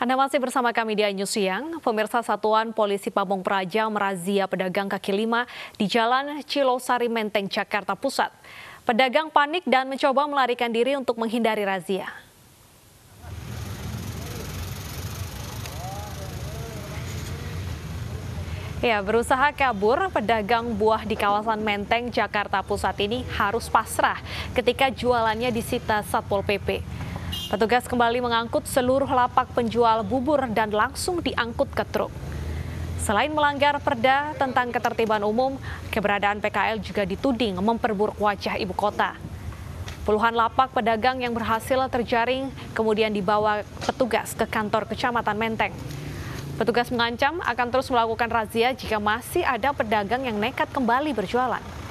Anda masih bersama kami di News Siang. Pemirsa Satuan Polisi Pamong Praja merazia pedagang kaki lima di Jalan Cilosari Menteng, Jakarta Pusat. Pedagang panik dan mencoba melarikan diri untuk menghindari razia. Ya, berusaha kabur, pedagang buah di kawasan Menteng, Jakarta Pusat ini harus pasrah ketika jualannya disita Satpol PP. Petugas kembali mengangkut seluruh lapak penjual bubur dan langsung diangkut ke truk. Selain melanggar perda tentang ketertiban umum, keberadaan PKL juga dituding memperburuk wajah ibu kota. Puluhan lapak pedagang yang berhasil terjaring kemudian dibawa petugas ke kantor kecamatan Menteng. Petugas mengancam akan terus melakukan razia jika masih ada pedagang yang nekat kembali berjualan.